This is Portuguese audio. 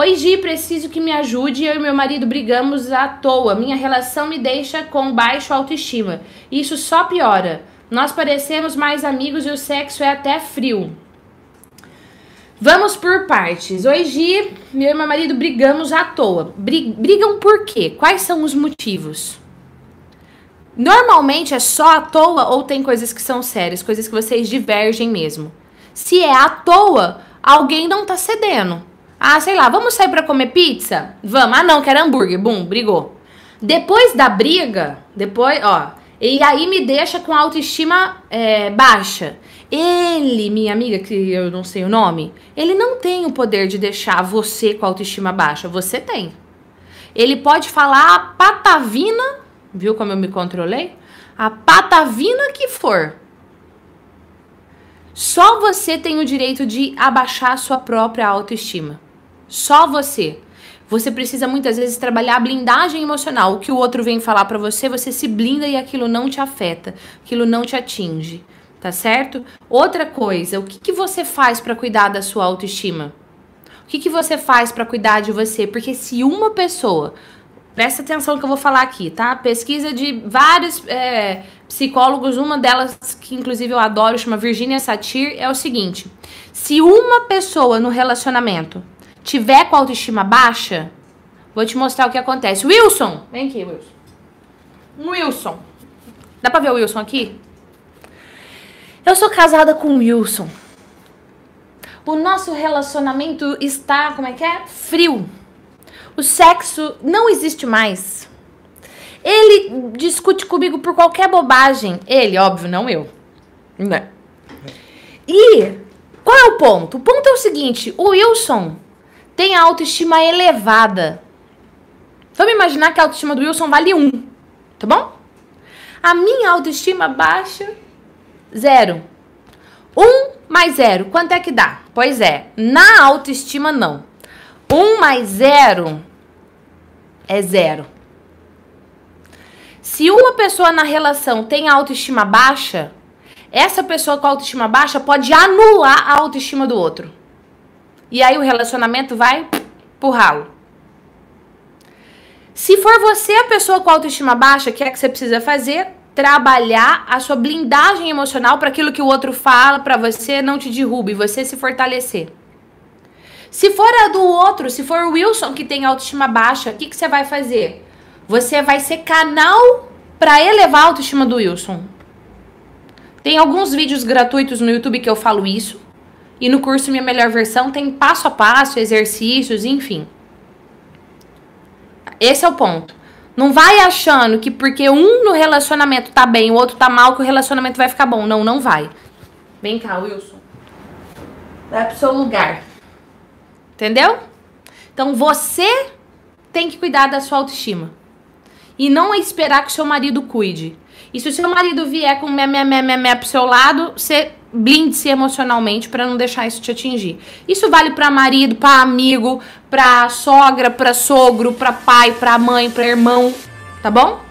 Oi, Gi, preciso que me ajude. Eu e meu marido brigamos à toa. Minha relação me deixa com baixo autoestima. Isso só piora. Nós parecemos mais amigos e o sexo é até frio. Vamos por partes. Oi, Gi, eu e meu marido brigamos à toa. Brigam por quê? Quais são os motivos? Normalmente é só à toa ou tem coisas que são sérias, coisas que vocês divergem mesmo. Se é à toa, alguém não tá cedendo. Ah, sei lá, vamos sair para comer pizza? Vamos. Ah, não, quero hambúrguer. Bum, brigou. Depois da briga, depois, ó, e aí me deixa com autoestima é, baixa. Ele, minha amiga, que eu não sei o nome, ele não tem o poder de deixar você com autoestima baixa. Você tem. Ele pode falar a patavina, viu como eu me controlei? A patavina que for. Só você tem o direito de abaixar a sua própria autoestima. Só você. Você precisa muitas vezes trabalhar a blindagem emocional. O que o outro vem falar para você, você se blinda e aquilo não te afeta, aquilo não te atinge, tá certo? Outra coisa, o que, que você faz para cuidar da sua autoestima? O que, que você faz para cuidar de você? Porque se uma pessoa presta atenção no que eu vou falar aqui, tá? Pesquisa de vários é, psicólogos, uma delas que inclusive eu adoro, chama Virginia Satir, é o seguinte: se uma pessoa no relacionamento tiver com a autoestima baixa, vou te mostrar o que acontece. Wilson! Vem aqui, Wilson. Wilson. Dá pra ver o Wilson aqui? Eu sou casada com o Wilson. O nosso relacionamento está, como é que é? Frio. O sexo não existe mais. Ele discute comigo por qualquer bobagem. Ele, óbvio, não eu. Né? E qual é o ponto? O ponto é o seguinte: o Wilson tem a autoestima elevada. Vamos imaginar que a autoestima do Wilson vale 1, tá bom? A minha autoestima baixa, zero. 1 mais zero, quanto é que dá? Pois é, na autoestima não. 1 mais zero é zero. Se uma pessoa na relação tem autoestima baixa, essa pessoa com autoestima baixa pode anular a autoestima do outro. E aí o relacionamento vai pro ralo. Se for você a pessoa com autoestima baixa, o que é que você precisa fazer? Trabalhar a sua blindagem emocional para aquilo que o outro fala para você não te derrube, você se fortalecer. Se for a do outro, se for o Wilson que tem autoestima baixa, o que, que você vai fazer? Você vai ser canal para elevar a autoestima do Wilson. Tem alguns vídeos gratuitos no YouTube que eu falo isso. E no curso Minha Melhor Versão tem passo a passo, exercícios, enfim. Esse é o ponto. Não vai achando que porque um no relacionamento tá bem, o outro tá mal, que o relacionamento vai ficar bom. Não, não vai. Vem cá, Wilson. Vai pro seu lugar. Entendeu? Então você tem que cuidar da sua autoestima e não é esperar que seu marido cuide. E se o seu marido vier com mé, mé, mé, mé, mé pro seu lado, você blinde-se emocionalmente para não deixar isso te atingir. Isso vale para marido, para amigo, para sogra, para sogro, para pai, para mãe, para irmão, tá bom?